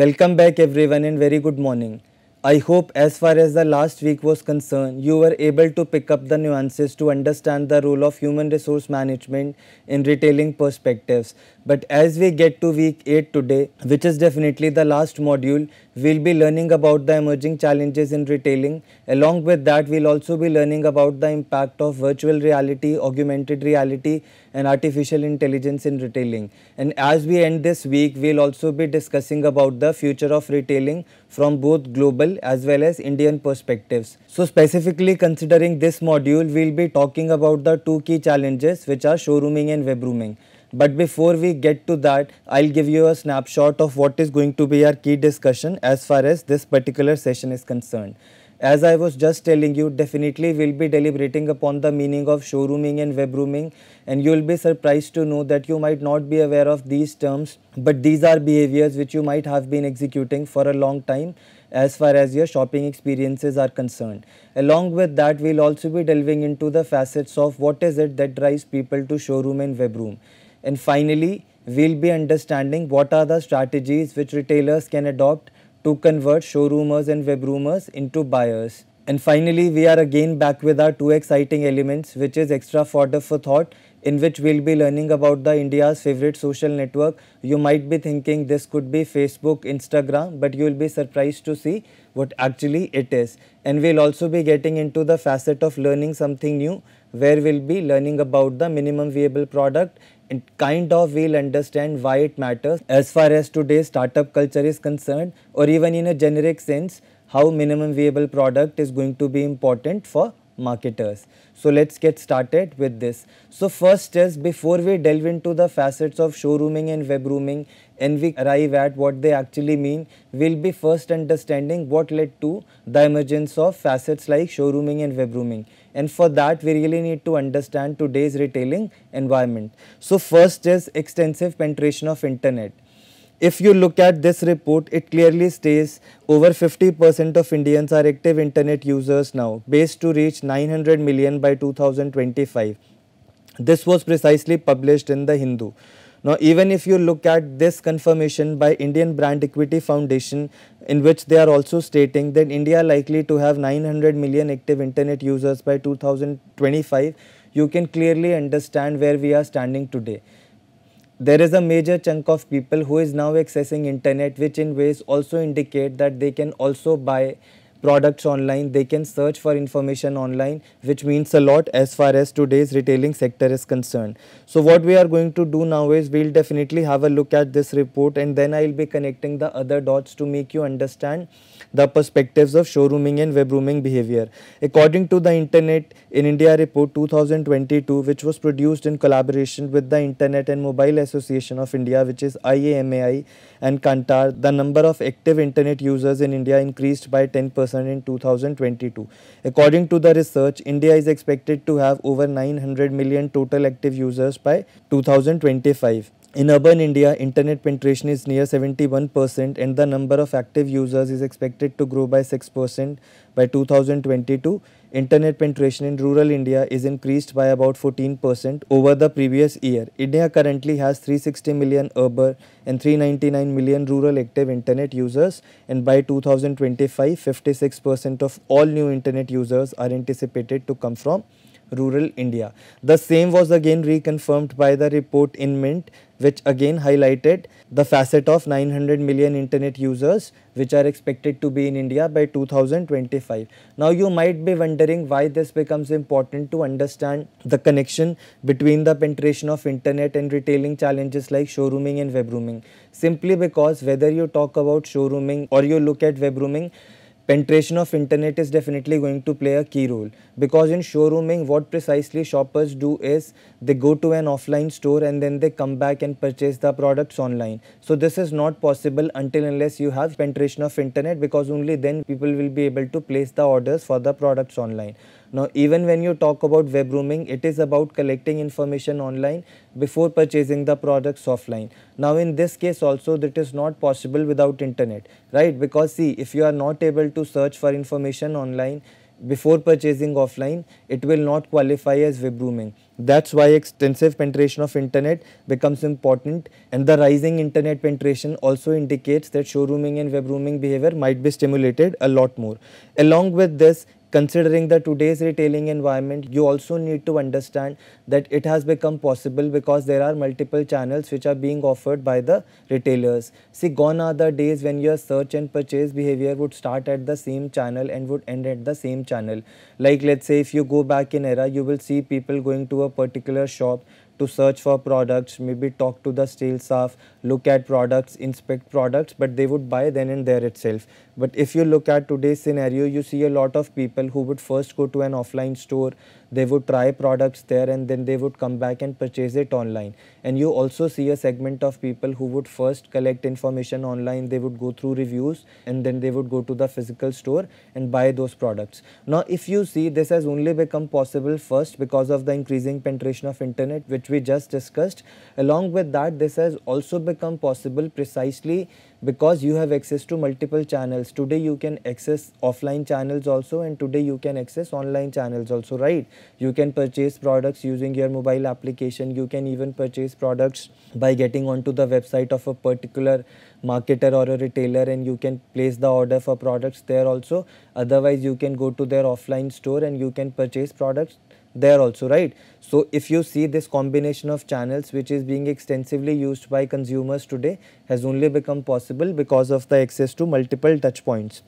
Welcome back everyone and very good morning. I hope as far as the last week was concerned, you were able to pick up the nuances to understand the role of human resource management in retailing perspectives. But as we get to week 8 today, which is definitely the last module, we'll be learning about the emerging challenges in retailing. Along with that, we'll also be learning about the impact of virtual reality, augmented reality and artificial intelligence in retailing. And as we end this week, we'll also be discussing about the future of retailing from both global as well as Indian perspectives. So specifically considering this module, we'll be talking about the two key challenges which are showrooming and webrooming. But before we get to that, I'll give you a snapshot of what is going to be our key discussion as far as this particular session is concerned. As I was just telling you, definitely we'll be deliberating upon the meaning of showrooming and webrooming and you'll be surprised to know that you might not be aware of these terms, but these are behaviors which you might have been executing for a long time as far as your shopping experiences are concerned. Along with that, we'll also be delving into the facets of what is it that drives people to showroom and webroom. And finally, we'll be understanding what are the strategies which retailers can adopt to convert showroomers and webroomers into buyers. And finally, we are again back with our two exciting elements, which is extra fodder for thought, in which we'll be learning about the India's favorite social network. You might be thinking this could be Facebook, Instagram, but you'll be surprised to see what actually it is. And we'll also be getting into the facet of learning something new, where we'll be learning about the minimum viable product and kind of we'll understand why it matters as far as today's startup culture is concerned or even in a generic sense how minimum viable product is going to be important for marketers. So let's get started with this. So first is before we delve into the facets of showrooming and webrooming and we arrive at what they actually mean, we'll be first understanding what led to the emergence of facets like showrooming and webrooming and for that we really need to understand today's retailing environment. So first is extensive penetration of internet. If you look at this report, it clearly states over 50% of Indians are active internet users now, based to reach 900 million by 2025. This was precisely published in the Hindu. Now, even if you look at this confirmation by Indian Brand Equity Foundation, in which they are also stating that India likely to have 900 million active internet users by 2025, you can clearly understand where we are standing today. There is a major chunk of people who is now accessing internet, which in ways also indicate that they can also buy products online they can search for information online which means a lot as far as today's retailing sector is concerned so what we are going to do now is we'll definitely have a look at this report and then i'll be connecting the other dots to make you understand the perspectives of showrooming and webrooming behavior. According to the Internet in India report 2022, which was produced in collaboration with the Internet and Mobile Association of India, which is IAMAI and Kantar, the number of active Internet users in India increased by 10% in 2022. According to the research, India is expected to have over 900 million total active users by 2025. In urban India, internet penetration is near 71% and the number of active users is expected to grow by 6% by 2022. Internet penetration in rural India is increased by about 14% over the previous year. India currently has 360 million urban and 399 million rural active internet users and by 2025, 56% of all new internet users are anticipated to come from rural India. The same was again reconfirmed by the report in Mint which again highlighted the facet of 900 million internet users which are expected to be in India by 2025. Now you might be wondering why this becomes important to understand the connection between the penetration of internet and retailing challenges like showrooming and webrooming. Simply because whether you talk about showrooming or you look at webrooming, penetration of internet is definitely going to play a key role because in showrooming what precisely shoppers do is they go to an offline store and then they come back and purchase the products online. So this is not possible until unless you have penetration of internet because only then people will be able to place the orders for the products online. Now, even when you talk about web roaming, it is about collecting information online before purchasing the products offline. Now, in this case also that is not possible without internet, right? Because see, if you are not able to search for information online, before purchasing offline, it will not qualify as web roaming. That's why extensive penetration of internet becomes important and the rising internet penetration also indicates that showrooming and web rooming behavior might be stimulated a lot more. Along with this, considering the today's retailing environment you also need to understand that it has become possible because there are multiple channels which are being offered by the retailers see gone are the days when your search and purchase behavior would start at the same channel and would end at the same channel like let's say if you go back in era you will see people going to a particular shop to search for products, maybe talk to the sales staff, look at products, inspect products, but they would buy then and there itself. But if you look at today's scenario, you see a lot of people who would first go to an offline store, they would try products there and then they would come back and purchase it online and you also see a segment of people who would first collect information online they would go through reviews and then they would go to the physical store and buy those products now if you see this has only become possible first because of the increasing penetration of internet which we just discussed along with that this has also become possible precisely because you have access to multiple channels today you can access offline channels also and today you can access online channels also right you can purchase products using your mobile application you can even purchase products by getting onto the website of a particular marketer or a retailer and you can place the order for products there also otherwise you can go to their offline store and you can purchase products there also right. So if you see this combination of channels which is being extensively used by consumers today has only become possible because of the access to multiple touch points.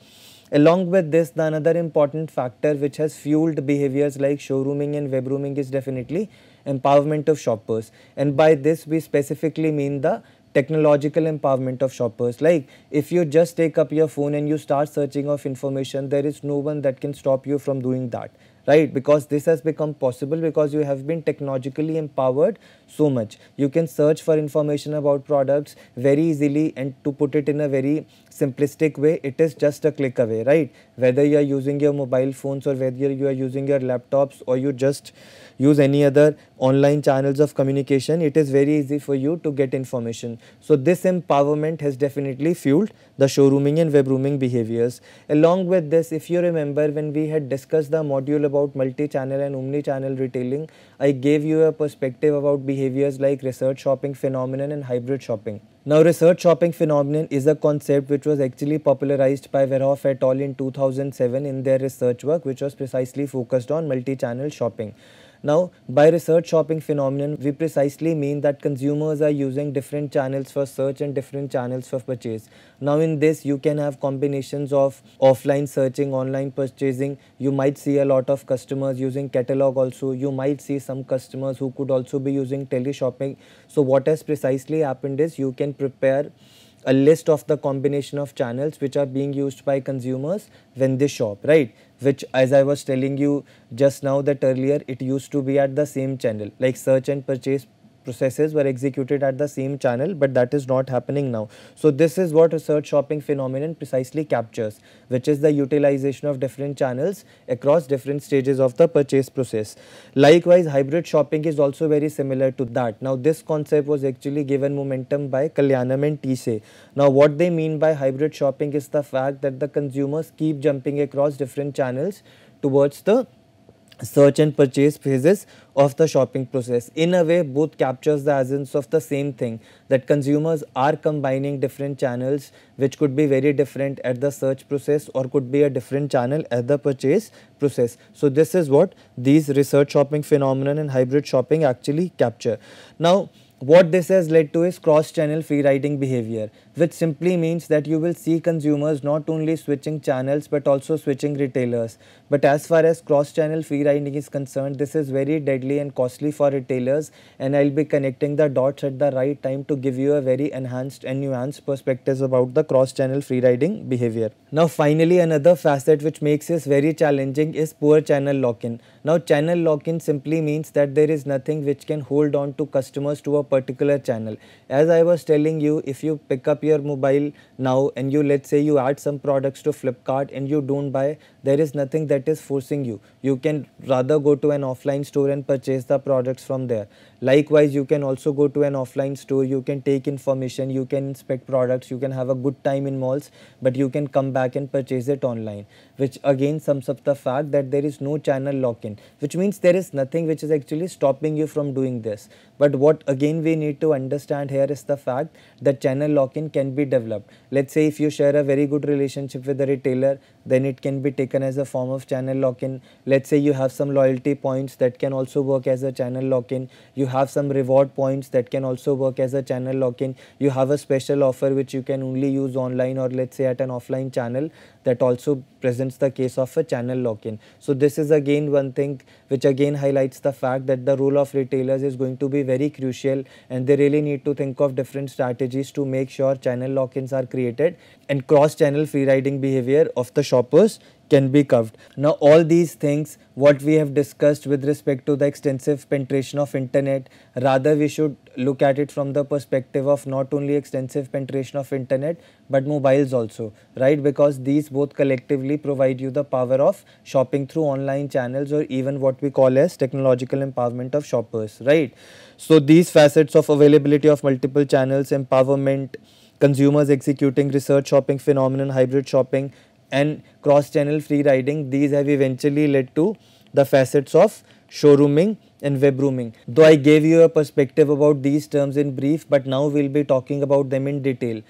Along with this, the another important factor which has fueled behaviors like showrooming and webrooming is definitely empowerment of shoppers. And by this, we specifically mean the technological empowerment of shoppers. Like if you just take up your phone and you start searching of information, there is no one that can stop you from doing that right because this has become possible because you have been technologically empowered so much you can search for information about products very easily and to put it in a very simplistic way it is just a click away right whether you are using your mobile phones or whether you are using your laptops or you just use any other online channels of communication it is very easy for you to get information so this empowerment has definitely fueled the showrooming and webrooming behaviors along with this if you remember when we had discussed the module about multi-channel and omni-channel retailing i gave you a perspective about behaviors like research shopping phenomenon and hybrid shopping now, research shopping phenomenon is a concept which was actually popularized by Verhoff et al. in 2007 in their research work, which was precisely focused on multi-channel shopping. Now, by research shopping phenomenon, we precisely mean that consumers are using different channels for search and different channels for purchase. Now, in this, you can have combinations of offline searching, online purchasing. You might see a lot of customers using catalog also. You might see some customers who could also be using tele shopping. So, what has precisely happened is you can prepare a list of the combination of channels which are being used by consumers when they shop, right? which as I was telling you just now that earlier it used to be at the same channel like search and purchase processes were executed at the same channel but that is not happening now. So this is what research shopping phenomenon precisely captures which is the utilization of different channels across different stages of the purchase process. Likewise hybrid shopping is also very similar to that. Now this concept was actually given momentum by Kalyanam and Tse. Now what they mean by hybrid shopping is the fact that the consumers keep jumping across different channels towards the search and purchase phases of the shopping process. In a way, both captures the essence of the same thing that consumers are combining different channels which could be very different at the search process or could be a different channel at the purchase process. So, this is what these research shopping phenomenon and hybrid shopping actually capture. Now, what this has led to is cross-channel free riding behavior which simply means that you will see consumers not only switching channels but also switching retailers. But as far as cross-channel free riding is concerned, this is very deadly and costly for retailers and I'll be connecting the dots at the right time to give you a very enhanced and nuanced perspective about the cross-channel free riding behavior. Now finally another facet which makes this very challenging is poor channel lock-in. Now channel lock-in simply means that there is nothing which can hold on to customers to a particular channel. As I was telling you, if you pick up your mobile now and you let's say you add some products to Flipkart and you don't buy, there is nothing that is forcing you. You can rather go to an offline store and purchase the products from there. Likewise, you can also go to an offline store, you can take information, you can inspect products, you can have a good time in malls, but you can come back and purchase it online, which again sums up the fact that there is no channel lock-in, which means there is nothing which is actually stopping you from doing this. But what again we need to understand here is the fact that channel lock-in can be developed. Let's say if you share a very good relationship with the retailer, then it can be taken as a form of channel lock-in. Let's say you have some loyalty points that can also work as a channel lock-in. You have some reward points that can also work as a channel lock-in. You have a special offer which you can only use online or let's say at an offline channel that also presents the case of a channel lock-in. So this is again one thing which again highlights the fact that the role of retailers is going to be very crucial and they really need to think of different strategies to make sure channel lock-ins are created and cross-channel free riding behavior of the shoppers can be curved. Now all these things what we have discussed with respect to the extensive penetration of internet rather we should look at it from the perspective of not only extensive penetration of internet but mobiles also right because these both collectively provide you the power of shopping through online channels or even what we call as technological empowerment of shoppers right. So these facets of availability of multiple channels empowerment consumers executing research shopping phenomenon hybrid shopping and cross channel free riding these have eventually led to the facets of showrooming and web rooming. Though I gave you a perspective about these terms in brief but now we will be talking about them in detail.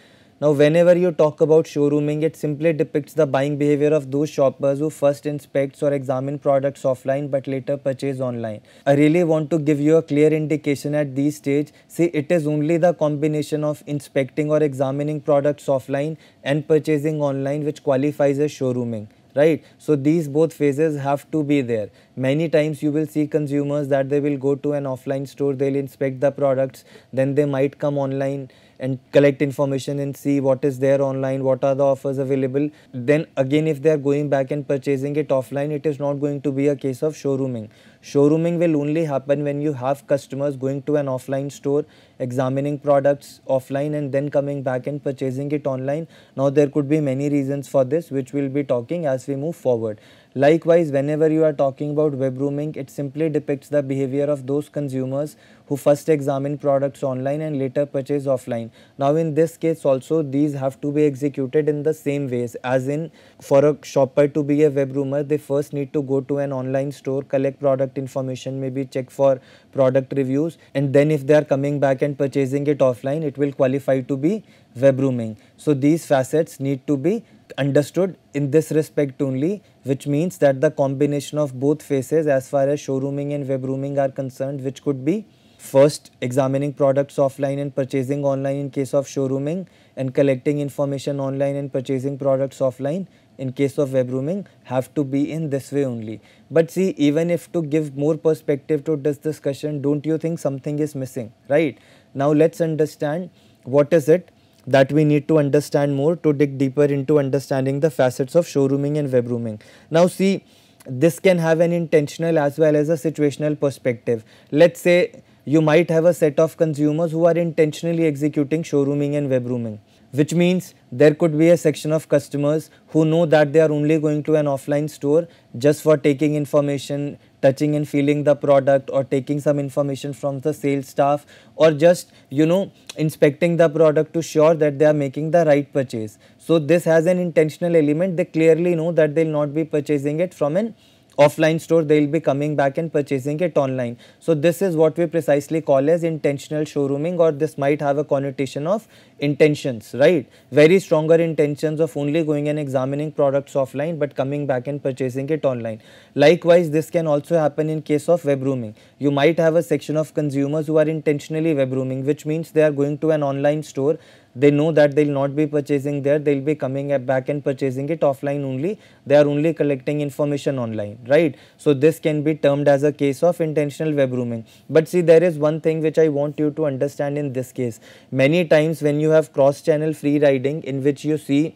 Now, whenever you talk about showrooming, it simply depicts the buying behavior of those shoppers who first inspects or examine products offline but later purchase online. I really want to give you a clear indication at this stage. See, it is only the combination of inspecting or examining products offline and purchasing online which qualifies as showrooming right so these both phases have to be there many times you will see consumers that they will go to an offline store they'll inspect the products then they might come online and collect information and see what is there online, what are the offers available. Then again, if they are going back and purchasing it offline, it is not going to be a case of showrooming. Showrooming will only happen when you have customers going to an offline store, examining products offline and then coming back and purchasing it online. Now there could be many reasons for this which we will be talking as we move forward. Likewise, whenever you are talking about web roaming, it simply depicts the behavior of those consumers who first examine products online and later purchase offline. Now, in this case also, these have to be executed in the same ways as in for a shopper to be a web roomer, they first need to go to an online store, collect product information, maybe check for product reviews and then if they are coming back and purchasing it offline, it will qualify to be web rooming. So, these facets need to be understood in this respect only which means that the combination of both phases as far as showrooming and web rooming are concerned which could be first examining products offline and purchasing online in case of showrooming and collecting information online and purchasing products offline in case of web rooming have to be in this way only. But see even if to give more perspective to this discussion don't you think something is missing right. Now let's understand what is it that we need to understand more to dig deeper into understanding the facets of showrooming and webrooming. Now see, this can have an intentional as well as a situational perspective. Let's say you might have a set of consumers who are intentionally executing showrooming and webrooming which means there could be a section of customers who know that they are only going to an offline store just for taking information, touching and feeling the product or taking some information from the sales staff or just you know inspecting the product to sure that they are making the right purchase so this has an intentional element they clearly know that they'll not be purchasing it from an offline store they will be coming back and purchasing it online so this is what we precisely call as intentional showrooming or this might have a connotation of intentions right very stronger intentions of only going and examining products offline but coming back and purchasing it online likewise this can also happen in case of web rooming you might have a section of consumers who are intentionally web rooming which means they are going to an online store they know that they will not be purchasing there, they will be coming back and purchasing it offline only, they are only collecting information online, right. So, this can be termed as a case of intentional web rooming. But see there is one thing which I want you to understand in this case, many times when you have cross channel free riding in which you see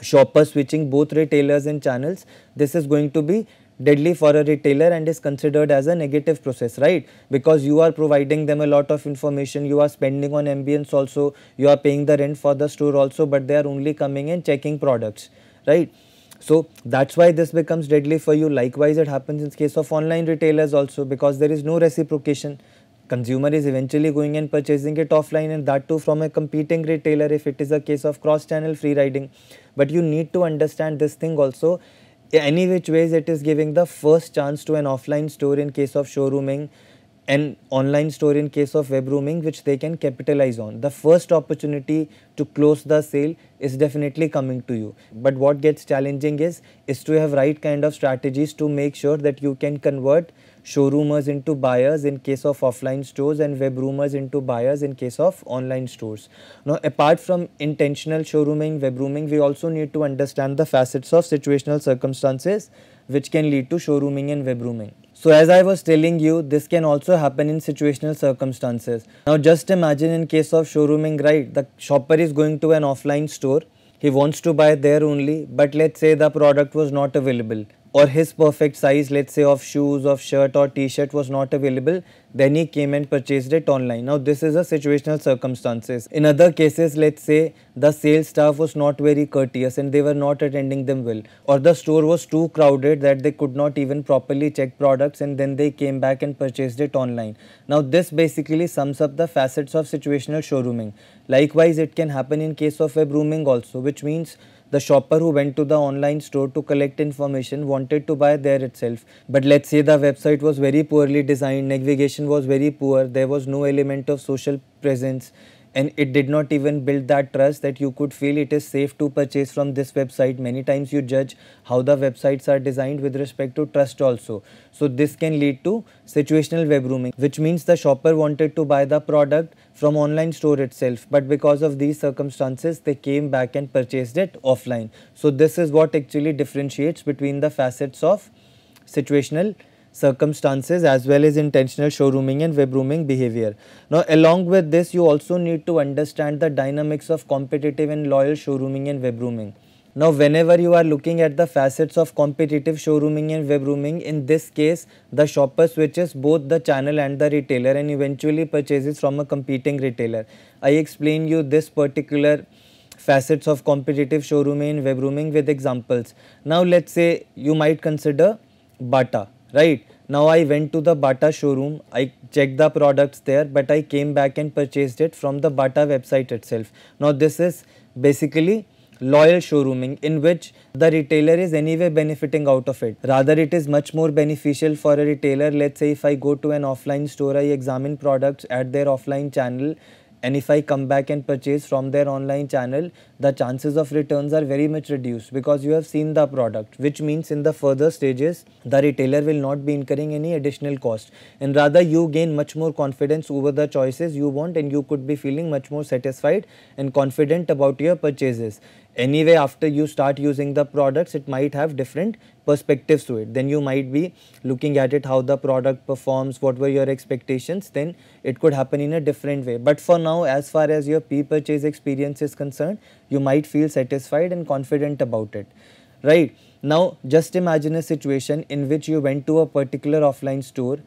shoppers switching both retailers and channels, this is going to be deadly for a retailer and is considered as a negative process, right? Because you are providing them a lot of information, you are spending on ambience also, you are paying the rent for the store also, but they are only coming and checking products, right? So that's why this becomes deadly for you. Likewise, it happens in case of online retailers also because there is no reciprocation. Consumer is eventually going and purchasing it offline and that too from a competing retailer if it is a case of cross channel free riding. But you need to understand this thing also any which ways it is giving the first chance to an offline store in case of showrooming an online store in case of web rooming which they can capitalize on. The first opportunity to close the sale is definitely coming to you. But what gets challenging is, is to have right kind of strategies to make sure that you can convert showroomers into buyers in case of offline stores and webroomers into buyers in case of online stores. Now, apart from intentional showrooming, webrooming, we also need to understand the facets of situational circumstances which can lead to showrooming and webrooming. So as I was telling you, this can also happen in situational circumstances. Now just imagine in case of showrooming, right, the shopper is going to an offline store. He wants to buy there only, but let's say the product was not available or his perfect size let's say of shoes of shirt or t-shirt was not available then he came and purchased it online now this is a situational circumstances in other cases let's say the sales staff was not very courteous and they were not attending them well or the store was too crowded that they could not even properly check products and then they came back and purchased it online now this basically sums up the facets of situational showrooming likewise it can happen in case of web rooming also which means the shopper who went to the online store to collect information wanted to buy there itself. But let's say the website was very poorly designed, navigation was very poor, there was no element of social presence and it did not even build that trust that you could feel it is safe to purchase from this website. Many times you judge how the websites are designed with respect to trust also. So this can lead to situational web rooming, which means the shopper wanted to buy the product from online store itself, but because of these circumstances, they came back and purchased it offline. So this is what actually differentiates between the facets of situational circumstances as well as intentional showrooming and web rooming behavior. Now, along with this, you also need to understand the dynamics of competitive and loyal showrooming and web rooming. Now, whenever you are looking at the facets of competitive showrooming and web rooming, in this case, the shopper switches both the channel and the retailer and eventually purchases from a competing retailer. I explain you this particular facets of competitive showrooming and web rooming with examples. Now, let's say you might consider Bata right? Now I went to the Bata showroom, I checked the products there, but I came back and purchased it from the Bata website itself. Now this is basically loyal showrooming in which the retailer is anyway benefiting out of it. Rather it is much more beneficial for a retailer. Let's say if I go to an offline store, I examine products at their offline channel and if I come back and purchase from their online channel, the chances of returns are very much reduced because you have seen the product, which means in the further stages, the retailer will not be incurring any additional cost. And rather, you gain much more confidence over the choices you want and you could be feeling much more satisfied and confident about your purchases anyway after you start using the products it might have different perspectives to it then you might be looking at it how the product performs what were your expectations then it could happen in a different way but for now as far as your pre-purchase experience is concerned you might feel satisfied and confident about it right now just imagine a situation in which you went to a particular offline store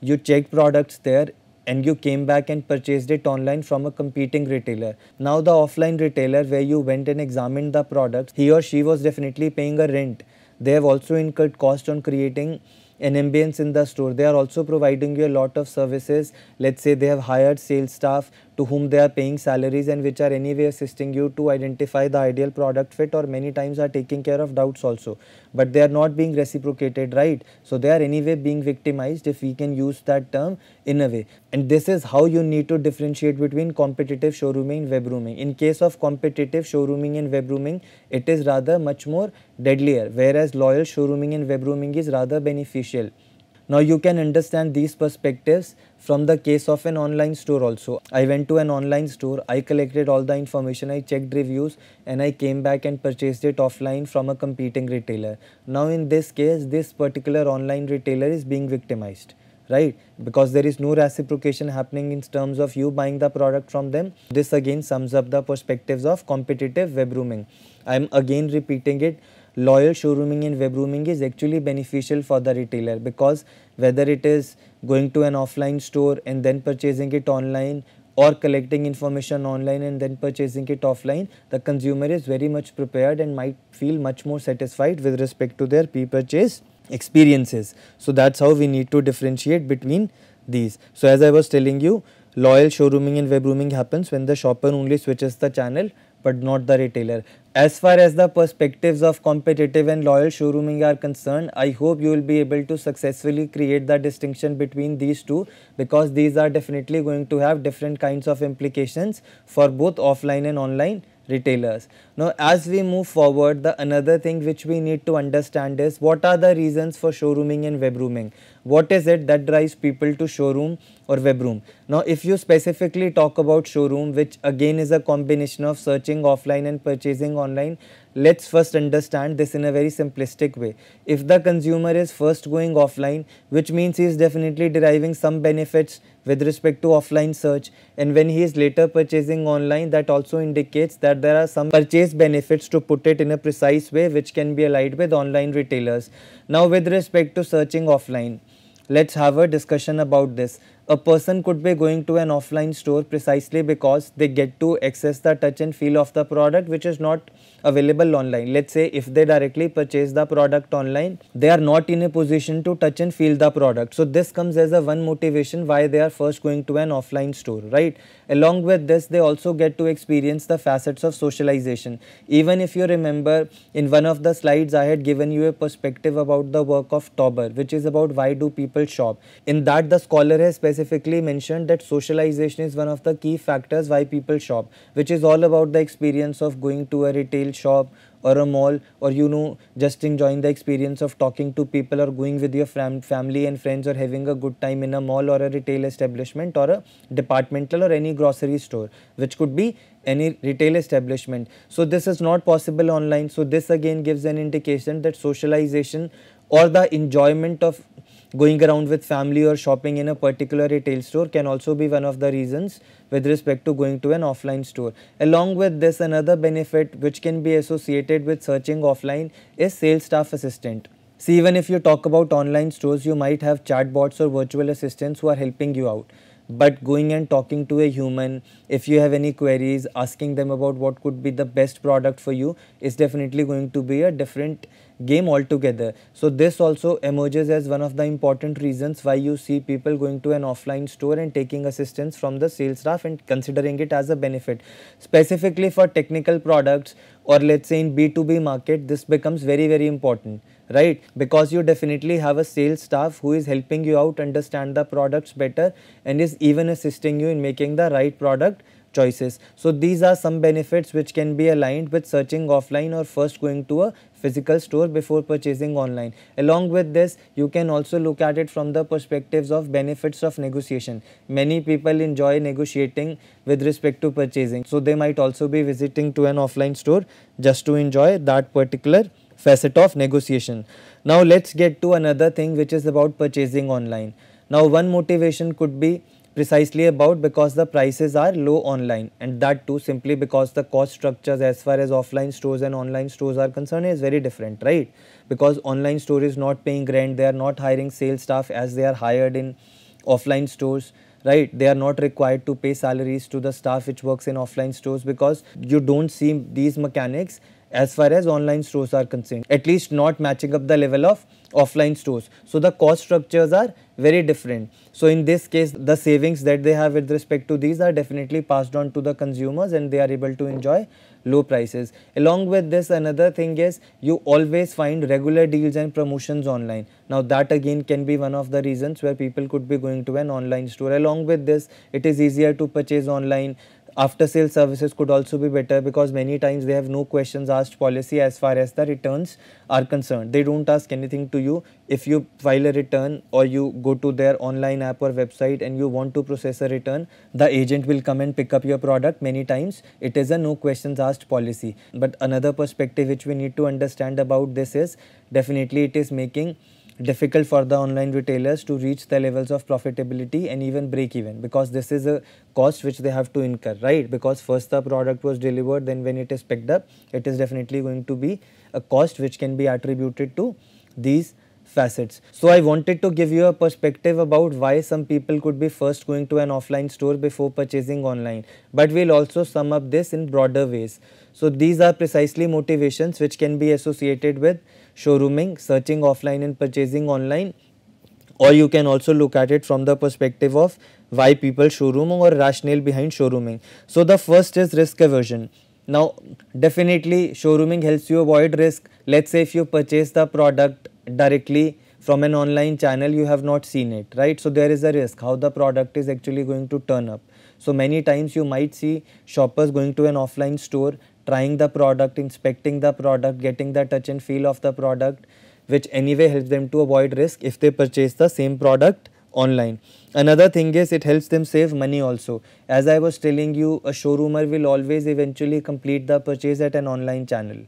you checked products there and you came back and purchased it online from a competing retailer. Now the offline retailer where you went and examined the product, he or she was definitely paying a rent. They have also incurred cost on creating an ambience in the store. They are also providing you a lot of services. Let's say they have hired sales staff to whom they are paying salaries and which are anyway assisting you to identify the ideal product fit or many times are taking care of doubts also. But they are not being reciprocated, right? So they are anyway being victimized if we can use that term in a way. And this is how you need to differentiate between competitive showrooming and webrooming. In case of competitive showrooming and webrooming, it is rather much more deadlier, whereas loyal showrooming and webrooming is rather beneficial. Now you can understand these perspectives from the case of an online store also. I went to an online store, I collected all the information, I checked reviews and I came back and purchased it offline from a competing retailer. Now in this case, this particular online retailer is being victimized right because there is no reciprocation happening in terms of you buying the product from them this again sums up the perspectives of competitive web rooming i'm again repeating it loyal showrooming and webrooming is actually beneficial for the retailer because whether it is going to an offline store and then purchasing it online or collecting information online and then purchasing it offline, the consumer is very much prepared and might feel much more satisfied with respect to their pre-purchase experiences. So that's how we need to differentiate between these. So as I was telling you, loyal showrooming and webrooming happens when the shopper only switches the channel but not the retailer. As far as the perspectives of competitive and loyal showrooming are concerned, I hope you will be able to successfully create the distinction between these two because these are definitely going to have different kinds of implications for both offline and online retailers. Now, as we move forward, the another thing which we need to understand is what are the reasons for showrooming and webrooming? What is it that drives people to showroom or webroom? Now, if you specifically talk about showroom, which again is a combination of searching offline and purchasing online, let's first understand this in a very simplistic way. If the consumer is first going offline, which means he is definitely deriving some benefits with respect to offline search, and when he is later purchasing online, that also indicates that there are some purchase benefits to put it in a precise way which can be allied with online retailers. Now with respect to searching offline, let's have a discussion about this a person could be going to an offline store precisely because they get to access the touch and feel of the product which is not available online. Let's say if they directly purchase the product online, they are not in a position to touch and feel the product. So this comes as a one motivation why they are first going to an offline store, right? Along with this, they also get to experience the facets of socialization. Even if you remember in one of the slides, I had given you a perspective about the work of Tauber, which is about why do people shop. In that the scholar has specified specifically mentioned that socialization is one of the key factors why people shop, which is all about the experience of going to a retail shop or a mall or you know just enjoying the experience of talking to people or going with your fam family and friends or having a good time in a mall or a retail establishment or a departmental or any grocery store which could be any retail establishment. So this is not possible online. So this again gives an indication that socialization or the enjoyment of going around with family or shopping in a particular retail store can also be one of the reasons with respect to going to an offline store. Along with this another benefit which can be associated with searching offline is sales staff assistant. See even if you talk about online stores you might have chatbots or virtual assistants who are helping you out but going and talking to a human if you have any queries asking them about what could be the best product for you is definitely going to be a different game altogether so this also emerges as one of the important reasons why you see people going to an offline store and taking assistance from the sales staff and considering it as a benefit specifically for technical products or let's say in b2b market this becomes very very important right because you definitely have a sales staff who is helping you out understand the products better and is even assisting you in making the right product choices. So these are some benefits which can be aligned with searching offline or first going to a physical store before purchasing online. Along with this, you can also look at it from the perspectives of benefits of negotiation. Many people enjoy negotiating with respect to purchasing. So they might also be visiting to an offline store just to enjoy that particular facet of negotiation. Now let's get to another thing which is about purchasing online. Now one motivation could be precisely about because the prices are low online and that too simply because the cost structures as far as offline stores and online stores are concerned is very different right because online store is not paying rent they are not hiring sales staff as they are hired in offline stores right they are not required to pay salaries to the staff which works in offline stores because you don't see these mechanics as far as online stores are concerned, at least not matching up the level of offline stores. So the cost structures are very different. So in this case, the savings that they have with respect to these are definitely passed on to the consumers and they are able to enjoy low prices. Along with this, another thing is you always find regular deals and promotions online. Now that again can be one of the reasons where people could be going to an online store. Along with this, it is easier to purchase online. After sale services could also be better because many times they have no questions asked policy as far as the returns are concerned. They don't ask anything to you. If you file a return or you go to their online app or website and you want to process a return, the agent will come and pick up your product. Many times it is a no questions asked policy. But another perspective which we need to understand about this is definitely it is making difficult for the online retailers to reach the levels of profitability and even break even because this is a cost which they have to incur right because first the product was delivered then when it is picked up it is definitely going to be a cost which can be attributed to these facets. So I wanted to give you a perspective about why some people could be first going to an offline store before purchasing online. But we'll also sum up this in broader ways. So these are precisely motivations which can be associated with showrooming, searching offline and purchasing online or you can also look at it from the perspective of why people showroom or rationale behind showrooming. So the first is risk aversion. Now definitely showrooming helps you avoid risk. Let's say if you purchase the product directly from an online channel you have not seen it right so there is a risk how the product is actually going to turn up so many times you might see shoppers going to an offline store trying the product, inspecting the product, getting the touch and feel of the product, which anyway helps them to avoid risk if they purchase the same product online. Another thing is it helps them save money also. As I was telling you, a showroomer will always eventually complete the purchase at an online channel.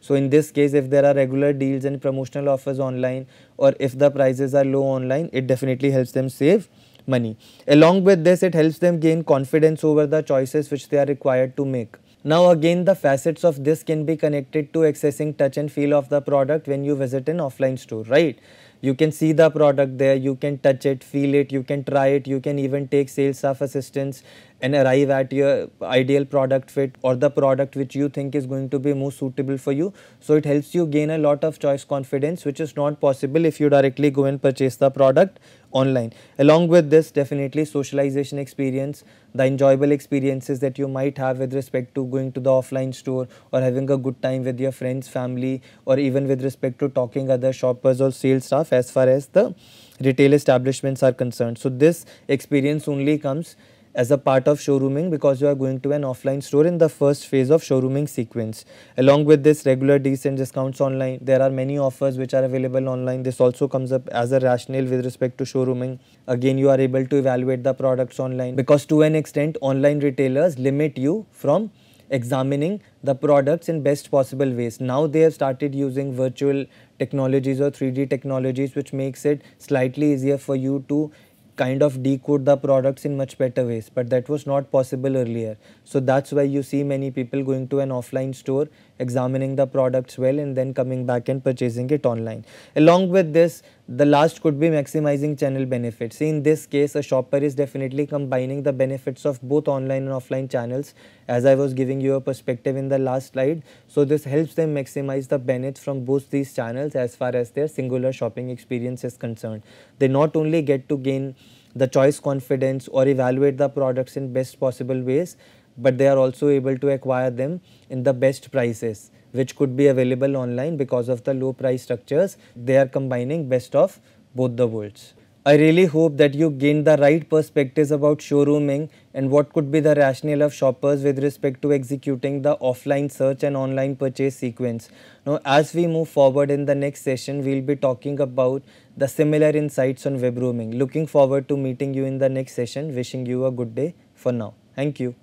So in this case, if there are regular deals and promotional offers online or if the prices are low online, it definitely helps them save money. Along with this, it helps them gain confidence over the choices which they are required to make. Now again the facets of this can be connected to accessing touch and feel of the product when you visit an offline store, right? You can see the product there, you can touch it, feel it, you can try it, you can even take sales staff assistance and arrive at your ideal product fit or the product which you think is going to be most suitable for you. So it helps you gain a lot of choice confidence which is not possible if you directly go and purchase the product online. Along with this definitely socialization experience, the enjoyable experiences that you might have with respect to going to the offline store or having a good time with your friends, family or even with respect to talking other shoppers or sales staff as far as the retail establishments are concerned. So this experience only comes as a part of showrooming because you are going to an offline store in the first phase of showrooming sequence. Along with this regular decent discounts online, there are many offers which are available online. This also comes up as a rationale with respect to showrooming. Again, you are able to evaluate the products online because to an extent online retailers limit you from examining the products in best possible ways. Now they have started using virtual technologies or 3D technologies which makes it slightly easier for you to kind of decode the products in much better ways but that was not possible earlier so that's why you see many people going to an offline store examining the products well and then coming back and purchasing it online. Along with this, the last could be maximizing channel benefits. In this case, a shopper is definitely combining the benefits of both online and offline channels as I was giving you a perspective in the last slide. So this helps them maximize the benefits from both these channels as far as their singular shopping experience is concerned. They not only get to gain the choice confidence or evaluate the products in best possible ways but they are also able to acquire them in the best prices which could be available online because of the low price structures. They are combining best of both the worlds. I really hope that you gained the right perspectives about showrooming and what could be the rationale of shoppers with respect to executing the offline search and online purchase sequence. Now, as we move forward in the next session, we will be talking about the similar insights on web Looking forward to meeting you in the next session. Wishing you a good day for now. Thank you.